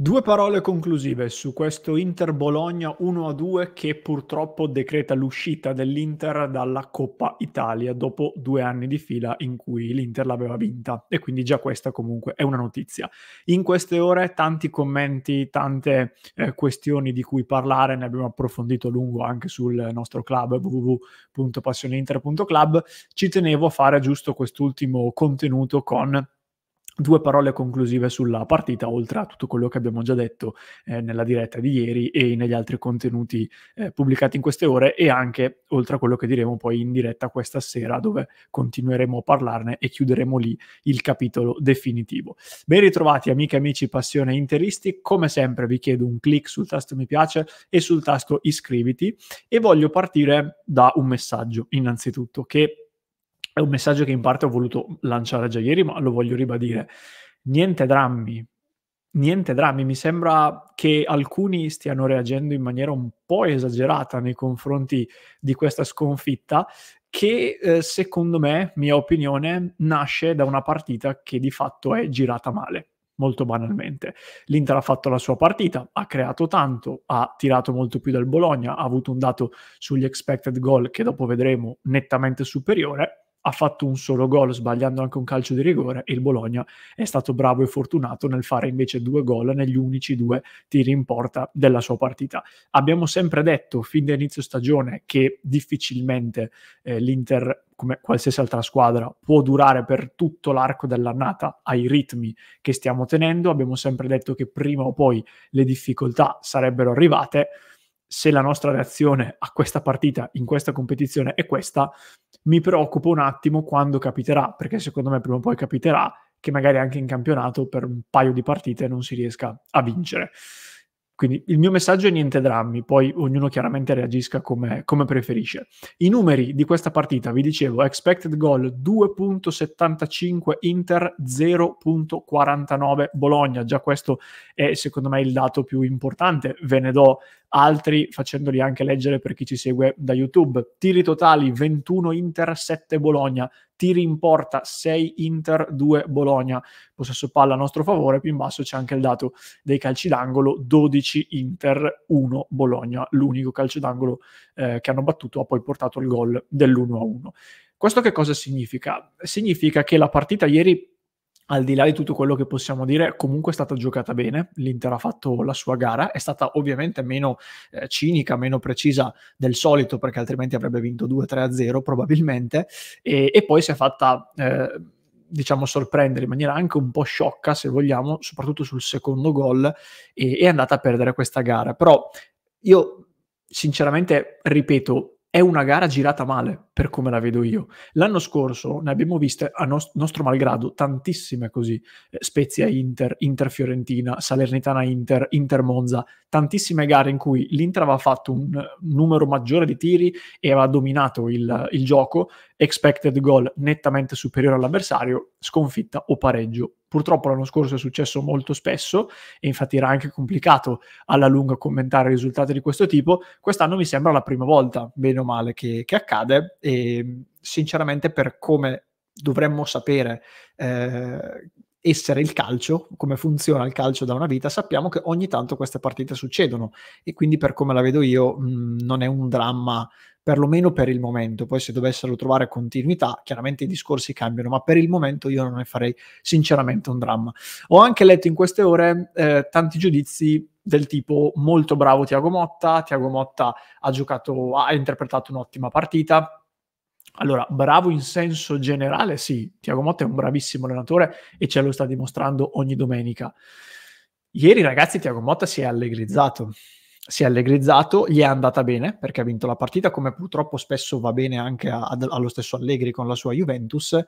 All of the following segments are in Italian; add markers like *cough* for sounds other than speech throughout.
Due parole conclusive su questo Inter Bologna 1-2 che purtroppo decreta l'uscita dell'Inter dalla Coppa Italia dopo due anni di fila in cui l'Inter l'aveva vinta e quindi già questa comunque è una notizia. In queste ore tanti commenti, tante eh, questioni di cui parlare, ne abbiamo approfondito a lungo anche sul nostro club www.passioneinter.club, ci tenevo a fare giusto quest'ultimo contenuto con Due parole conclusive sulla partita, oltre a tutto quello che abbiamo già detto eh, nella diretta di ieri e negli altri contenuti eh, pubblicati in queste ore e anche oltre a quello che diremo poi in diretta questa sera dove continueremo a parlarne e chiuderemo lì il capitolo definitivo. Ben ritrovati amiche e amici passione interisti, come sempre vi chiedo un clic sul tasto mi piace e sul tasto iscriviti e voglio partire da un messaggio innanzitutto che è un messaggio che in parte ho voluto lanciare già ieri, ma lo voglio ribadire. Niente drammi, niente drammi. Mi sembra che alcuni stiano reagendo in maniera un po' esagerata nei confronti di questa sconfitta che eh, secondo me, mia opinione, nasce da una partita che di fatto è girata male molto banalmente. L'Inter ha fatto la sua partita, ha creato tanto, ha tirato molto più del Bologna, ha avuto un dato sugli expected goal che dopo vedremo nettamente superiore, ha fatto un solo gol sbagliando anche un calcio di rigore e il Bologna è stato bravo e fortunato nel fare invece due gol negli unici due tiri in porta della sua partita. Abbiamo sempre detto fin da inizio stagione che difficilmente eh, l'Inter come qualsiasi altra squadra, può durare per tutto l'arco dell'annata ai ritmi che stiamo tenendo. Abbiamo sempre detto che prima o poi le difficoltà sarebbero arrivate. Se la nostra reazione a questa partita in questa competizione è questa, mi preoccupo un attimo quando capiterà, perché secondo me prima o poi capiterà che magari anche in campionato per un paio di partite non si riesca a vincere. Quindi il mio messaggio è niente drammi, poi ognuno chiaramente reagisca come, come preferisce. I numeri di questa partita, vi dicevo, expected goal 2.75 Inter, 0.49 Bologna, già questo è secondo me il dato più importante, ve ne do altri facendoli anche leggere per chi ci segue da YouTube. Tiri totali 21 Inter, 7 Bologna, tiri in porta 6 Inter, 2 Bologna, possesso palla a nostro favore, più in basso c'è anche il dato dei calci d'angolo, 12 Inter, 1 Bologna, l'unico calcio d'angolo eh, che hanno battuto ha poi portato il gol dell'1-1. Questo che cosa significa? Significa che la partita ieri al di là di tutto quello che possiamo dire, comunque è stata giocata bene, l'Inter ha fatto la sua gara, è stata ovviamente meno eh, cinica, meno precisa del solito, perché altrimenti avrebbe vinto 2-3-0 probabilmente, e, e, poi si è fatta... Eh, diciamo sorprendere in maniera anche un po' sciocca se vogliamo soprattutto sul secondo gol e è andata a perdere questa gara però io sinceramente ripeto è una gara girata male, per come la vedo io. L'anno scorso ne abbiamo viste, a nos- nostro malgrado, tantissime così. Eh, Spezia-Inter, Inter-Fiorentina, Salernitana-Inter, Inter-Monza, tantissime gare in cui l'Inter aveva fatto un numero maggiore di tiri e aveva dominato il, il gioco, expected goal nettamente superiore all'avversario, sconfitta o pareggio Purtroppo l'anno scorso è successo molto spesso e infatti era anche complicato alla lunga commentare risultati di questo tipo. Quest'anno mi sembra la prima volta, bene o male, che, che accade e mm, sinceramente per come dovremmo sapere eh, essere il calcio, come funziona il calcio da una vita, sappiamo che ogni tanto queste partite succedono e quindi per come la vedo io mh, mm, non è un dramma perlomeno per il momento. Poi se dovessero trovare continuità, chiaramente i discorsi cambiano, ma per il momento io non ne farei sinceramente un dramma. Ho anche letto in queste ore eh, tanti giudizi del tipo molto bravo Tiago Motta, Tiago Motta ha giocato, ha interpretato un'ottima partita, allora, bravo in senso generale, sì, Tiago Motta è un bravissimo allenatore e ce lo sta dimostrando ogni domenica. Ieri, ragazzi, Tiago Motta si è allegrizzato si è allegrizzato, gli è andata bene perché ha vinto la partita, come purtroppo spesso va bene anche a, a, allo stesso Allegri con la sua Juventus,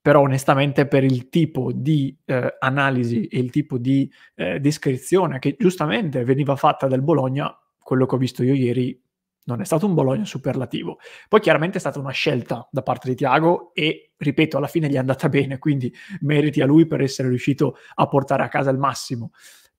però onestamente per il tipo di eh, analisi e il tipo di eh, descrizione che giustamente veniva fatta del Bologna, quello che ho visto io ieri non è stato un Bologna superlativo. Poi chiaramente è stata una scelta da parte di Tiago e, ripeto, alla fine gli è andata bene, quindi meriti a lui per essere riuscito a portare a casa il massimo.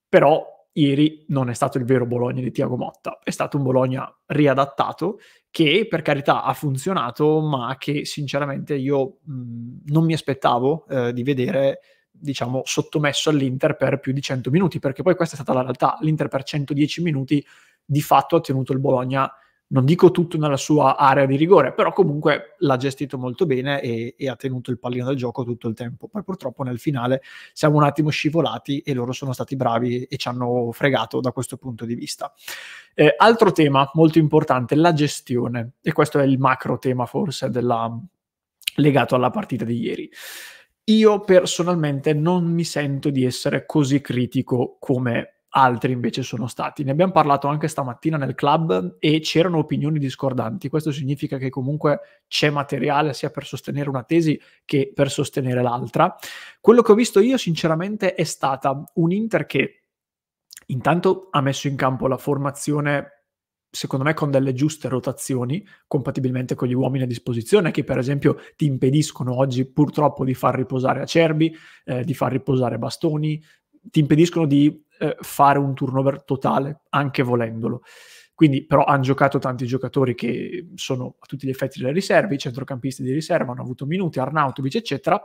Però ieri non è stato il vero Bologna di Tiago Motta, è stato un Bologna riadattato che per carità ha funzionato, ma che sinceramente io mh, non mi aspettavo eh, di vedere diciamo sottomesso all'Inter per più di 100 minuti, perché poi questa è stata la realtà, l'Inter per 110 minuti di fatto ha tenuto il Bologna non dico tutto nella sua area di rigore, però comunque l'ha gestito molto bene e, e ha tenuto il pallino del gioco tutto il tempo. Poi purtroppo nel finale siamo un attimo scivolati e loro sono stati bravi e ci hanno fregato da questo punto di vista. Eh, altro tema molto importante, la gestione, e questo è il macro tema forse della, legato alla partita di ieri. Io personalmente non mi sento di essere così critico come altri invece sono stati. Ne abbiamo parlato anche stamattina nel club e c'erano opinioni discordanti. Questo significa che comunque c'è materiale sia per sostenere una tesi che per sostenere l'altra. Quello che ho visto io sinceramente è stata un Inter che intanto ha messo in campo la formazione secondo me con delle giuste rotazioni, compatibilmente con gli uomini a disposizione, che per esempio ti impediscono oggi purtroppo di far riposare Acerbi, eh, di far riposare Bastoni, ti impediscono di eh, fare un turnover totale, anche volendolo. Quindi però hanno giocato tanti giocatori che sono a tutti gli effetti delle riserve, i centrocampisti di riserva hanno avuto minuti, Arnautovic eccetera,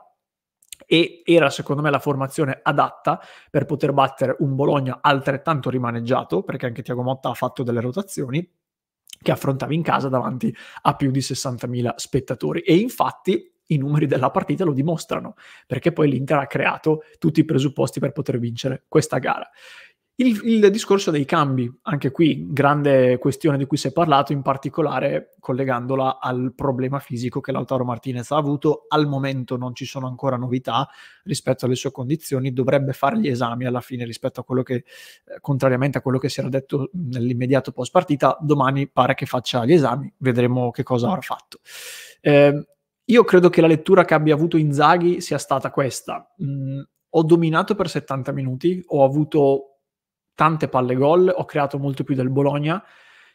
e era secondo me la formazione adatta per poter battere un Bologna altrettanto rimaneggiato, perché anche Tiago Motta ha fatto delle rotazioni, che affrontavi in casa davanti a più di 60.000 spettatori. E infatti i numeri della partita lo dimostrano, perché poi l'Inter ha creato tutti i presupposti per poter vincere questa gara. Il, il, discorso dei cambi, anche qui grande questione di cui si è parlato, in particolare collegandola al problema fisico che Lautaro Martinez ha avuto. Al momento non ci sono ancora novità rispetto alle sue condizioni, dovrebbe fare gli esami alla fine rispetto a quello che, eh, contrariamente a quello che si era detto nell'immediato post partita, domani pare che faccia gli esami, vedremo che cosa avrà fatto. Eh, io credo che la lettura che abbia avuto Inzaghi sia stata questa. Mm, ho dominato per 70 minuti, ho avuto tante palle gol, ho creato molto più del Bologna.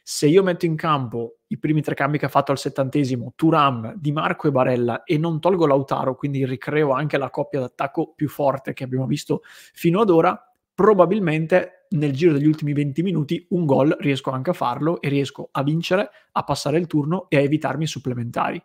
Se io metto in campo i primi tre cambi che ha fatto al settantesimo, Turam, Di Marco e Barella, e non tolgo Lautaro, quindi ricreo anche la coppia d'attacco più forte che abbiamo visto fino ad ora, probabilmente nel giro degli ultimi 20 minuti un gol riesco anche a farlo e riesco a vincere, a passare il turno e a evitarmi i supplementari.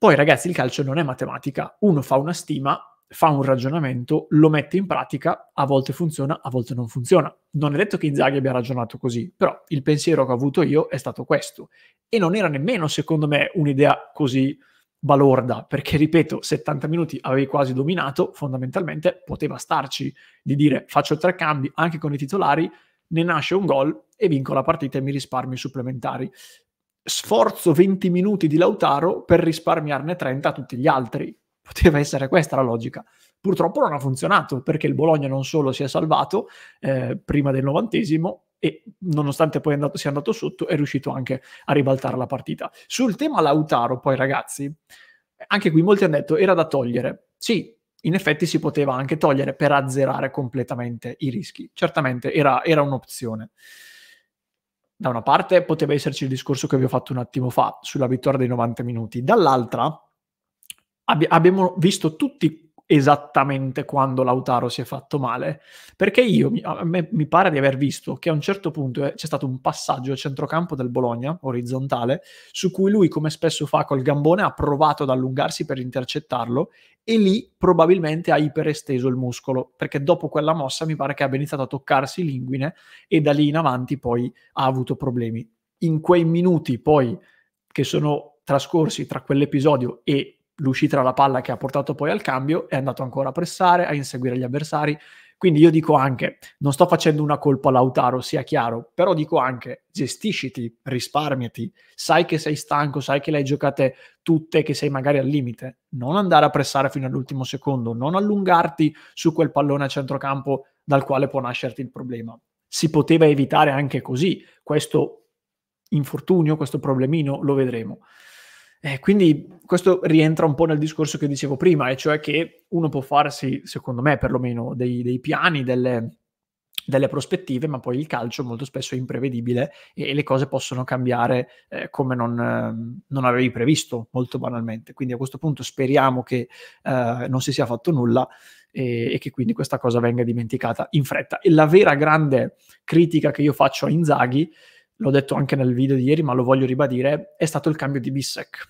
Poi ragazzi il calcio non è matematica, uno fa una stima, fa un ragionamento, lo mette in pratica, a volte funziona, a volte non funziona. Non è detto che Inzaghi abbia ragionato così, però il pensiero che ho avuto io è stato questo e non era nemmeno secondo me un'idea così balorda, perché ripeto, 70 minuti avevi quasi dominato, fondamentalmente poteva starci di dire faccio tre cambi anche con i titolari, ne nasce un gol e vinco la partita e mi risparmio i supplementari sforzo 20 minuti di Lautaro per risparmiarne 30 a tutti gli altri. Poteva essere questa la logica. Purtroppo non ha funzionato perché il Bologna non solo si è salvato eh, prima del novantesimo, e nonostante poi andato, sia andato sotto è riuscito anche a ribaltare la partita. Sul tema Lautaro poi ragazzi, anche qui molti hanno detto era da togliere. Sì, in effetti si poteva anche togliere per azzerare completamente i rischi. Certamente era, era un'opzione da una parte poteva esserci il discorso che vi ho fatto un attimo fa sulla vittoria dei 90 minuti, dall'altra abbi- abbiamo visto tutti esattamente quando Lautaro si è fatto male, perché io, a me mi pare di aver visto che a un certo punto eh, c'è stato un passaggio al centrocampo del Bologna, orizzontale, su cui lui, come spesso fa col gambone, ha provato ad allungarsi per intercettarlo e lì probabilmente ha iperesteso il muscolo, perché dopo quella mossa mi pare che abbia iniziato a toccarsi l'inguine e da lì in avanti poi ha avuto problemi. In quei minuti poi che sono trascorsi tra quell'episodio e l'uscita dalla palla che ha portato poi al cambio, è andato ancora a pressare, a inseguire gli avversari. Quindi io dico anche, non sto facendo una colpa a Lautaro, sia chiaro, però dico anche, gestisciti, risparmiati, sai che sei stanco, sai che le hai giocate tutte, che sei magari al limite, non andare a pressare fino all'ultimo secondo, non allungarti su quel pallone a centrocampo dal quale può nascerti il problema. Si poteva evitare anche così, questo infortunio, questo problemino, lo vedremo. Eh, quindi questo rientra un po' nel discorso che dicevo prima, e cioè che uno può farsi, secondo me perlomeno, dei, dei piani, delle, delle prospettive, ma poi il calcio molto spesso è imprevedibile e, e le cose possono cambiare eh, come non, eh, non, avevi previsto, molto banalmente. Quindi a questo punto speriamo che eh, non si sia fatto nulla e, e, che quindi questa cosa venga dimenticata in fretta. E la vera grande critica che io faccio a Inzaghi l'ho detto anche nel video di ieri, ma lo voglio ribadire, è stato il cambio di Bissec.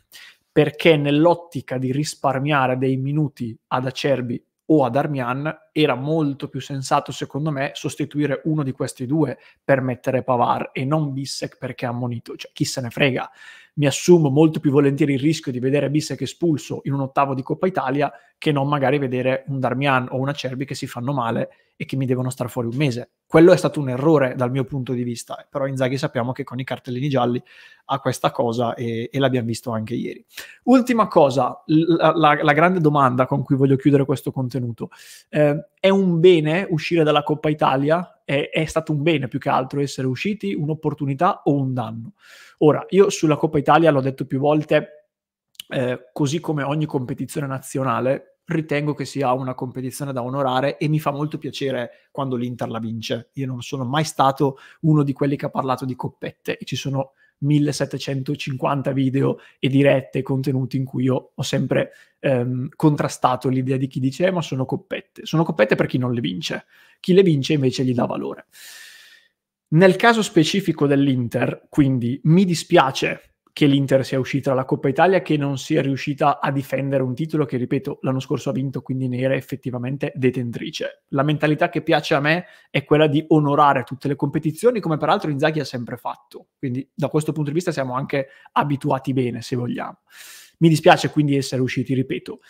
Perché nell'ottica di risparmiare dei minuti ad Acerbi o ad Armian, era molto più sensato, secondo me, sostituire uno di questi due per mettere Pavar e non Bissec perché ha ammonito. Cioè, chi se ne frega mi assumo molto più volentieri il rischio di vedere Bissec espulso in un ottavo di Coppa Italia che non magari vedere un Darmian o una Cerbi che si fanno male e che mi devono stare fuori un mese. Quello è stato un errore dal mio punto di vista, però Inzaghi sappiamo che con i cartellini gialli ha questa cosa e, e l'abbiamo visto anche ieri. Ultima cosa, la, la, la, grande domanda con cui voglio chiudere questo contenuto. Eh, è un bene uscire dalla Coppa Italia? è, è, stato un bene più che altro essere usciti, un'opportunità o un danno. Ora, io sulla Coppa Italia l'ho detto più volte, eh, così come ogni competizione nazionale, ritengo che sia una competizione da onorare e mi fa molto piacere quando l'Inter la vince. Io non sono mai stato uno di quelli che ha parlato di coppette e ci sono 1750 video e dirette contenuti in cui io ho sempre ehm, contrastato l'idea di chi dice eh, ma sono coppette. Sono coppette per chi non le vince. Chi le vince invece gli dà valore. Nel caso specifico dell'Inter, quindi mi dispiace che l'Inter sia uscita dalla Coppa Italia, che non sia riuscita a difendere un titolo che, ripeto, l'anno scorso ha vinto, quindi ne era effettivamente detentrice. La mentalità che piace a me è quella di onorare tutte le competizioni, come peraltro Inzaghi ha sempre fatto. Quindi da questo punto di vista siamo anche abituati bene, se vogliamo. Mi dispiace quindi essere usciti, ripeto.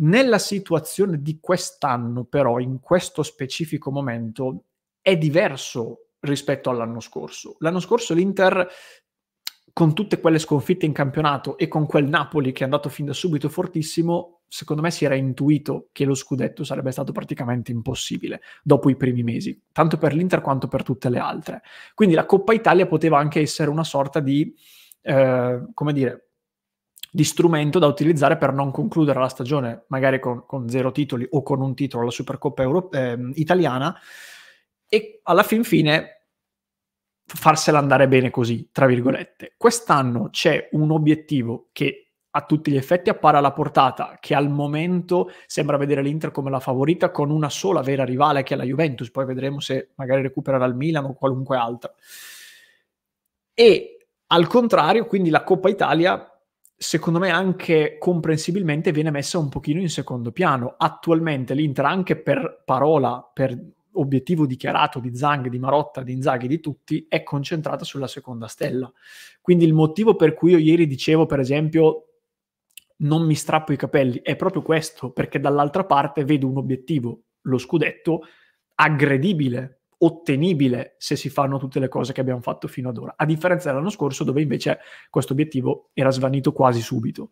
Nella situazione di quest'anno, però, in questo specifico momento, è diverso rispetto all'anno scorso. L'anno scorso l'Inter con tutte quelle sconfitte in campionato e con quel Napoli che è andato fin da subito fortissimo, secondo me si era intuito che lo scudetto sarebbe stato praticamente impossibile dopo i primi mesi, tanto per l'Inter quanto per tutte le altre. Quindi la Coppa Italia poteva anche essere una sorta di, eh, come dire, di strumento da utilizzare per non concludere la stagione, magari con, con zero titoli o con un titolo alla Supercoppa Euro- eh, italiana. E alla fin fine farsela andare bene così, tra virgolette. Quest'anno c'è un obiettivo che a tutti gli effetti appare alla portata, che al momento sembra vedere l'Inter come la favorita con una sola vera rivale che è la Juventus, poi vedremo se magari recupererà il Milan o qualunque altra. E al contrario, quindi la Coppa Italia secondo me anche comprensibilmente viene messa un pochino in secondo piano. Attualmente l'Inter anche per parola, per obiettivo dichiarato di Zang, di Marotta, di Inzaghi, di tutti, è concentrata sulla seconda stella. Quindi il motivo per cui io ieri dicevo, per esempio, non mi strappo i capelli è proprio questo, perché dall'altra parte vedo un obiettivo, lo scudetto, aggredibile, ottenibile se si fanno tutte le cose che abbiamo fatto fino ad ora, a differenza dell'anno scorso dove invece questo obiettivo era svanito quasi subito.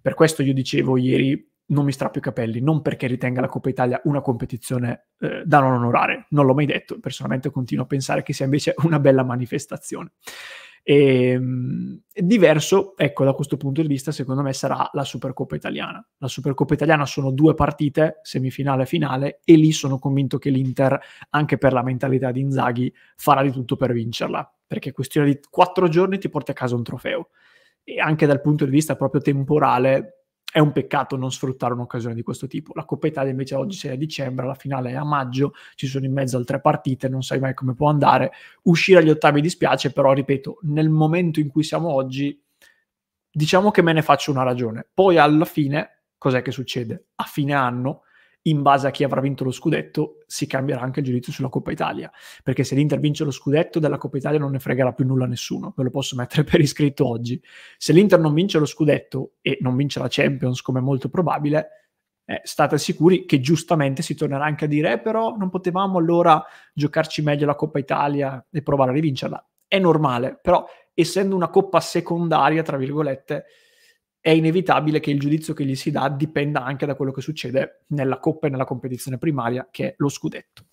Per questo io dicevo ieri non mi strappo i capelli, non perché ritenga la Coppa Italia una competizione eh, da non onorare, non l'ho mai detto, personalmente continuo a pensare che sia invece *laughs* una bella manifestazione. E, ehm, mh, diverso, ecco, da questo punto di vista, secondo me sarà la Supercoppa italiana. La Supercoppa italiana sono due partite, semifinale e finale, e lì sono convinto che l'Inter, anche per la mentalità di Inzaghi, farà di tutto per vincerla, perché è questione di quattro giorni ti porti a casa un trofeo. E anche dal punto di vista proprio temporale, è un peccato non sfruttare un'occasione di questo tipo. La Coppa Italia invece oggi sei a dicembre, la finale è a maggio, ci sono in mezzo altre partite, non sai mai come può andare. Uscire agli ottavi dispiace, però ripeto, nel momento in cui siamo oggi, diciamo che me ne faccio una ragione. Poi alla fine, cos'è che succede? A fine anno in base a chi avrà vinto lo scudetto, si cambierà anche il giudizio sulla Coppa Italia. Perché se l'Inter vince lo scudetto, della Coppa Italia non ne fregherà più nulla a nessuno. Ve lo posso mettere *laughs* per iscritto oggi. Se l'Inter non vince lo scudetto e non vince la Champions, come è molto probabile, eh, state sicuri che giustamente si tornerà anche a dire: eh, però non potevamo allora giocarci meglio la Coppa Italia e provare a rivincerla. È normale, però essendo una coppa secondaria, tra virgolette, è inevitabile che il giudizio che gli si dà dipenda anche da quello che succede nella coppa e nella competizione primaria, che è lo scudetto.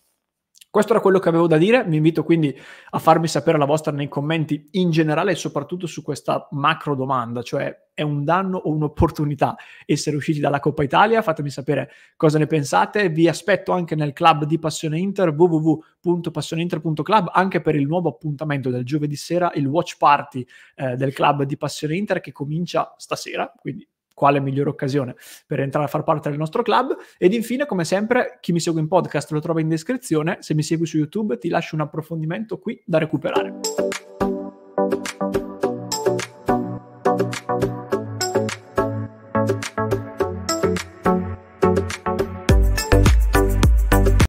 Questo era quello che avevo da dire, vi invito quindi a farmi sapere la vostra nei commenti in generale e soprattutto su questa macro domanda, cioè è un danno o un'opportunità essere usciti dalla Coppa Italia? Fatemi sapere cosa ne pensate, vi aspetto anche nel club di Passione Inter www.passioneinter.club anche per il nuovo appuntamento del giovedì sera, il watch party eh, del club di Passione Inter che comincia stasera, quindi quale migliore occasione per entrare a far parte del nostro club. Ed infine, come sempre, chi mi segue in podcast lo trova in descrizione. Se mi segui su YouTube ti lascio un approfondimento qui da recuperare.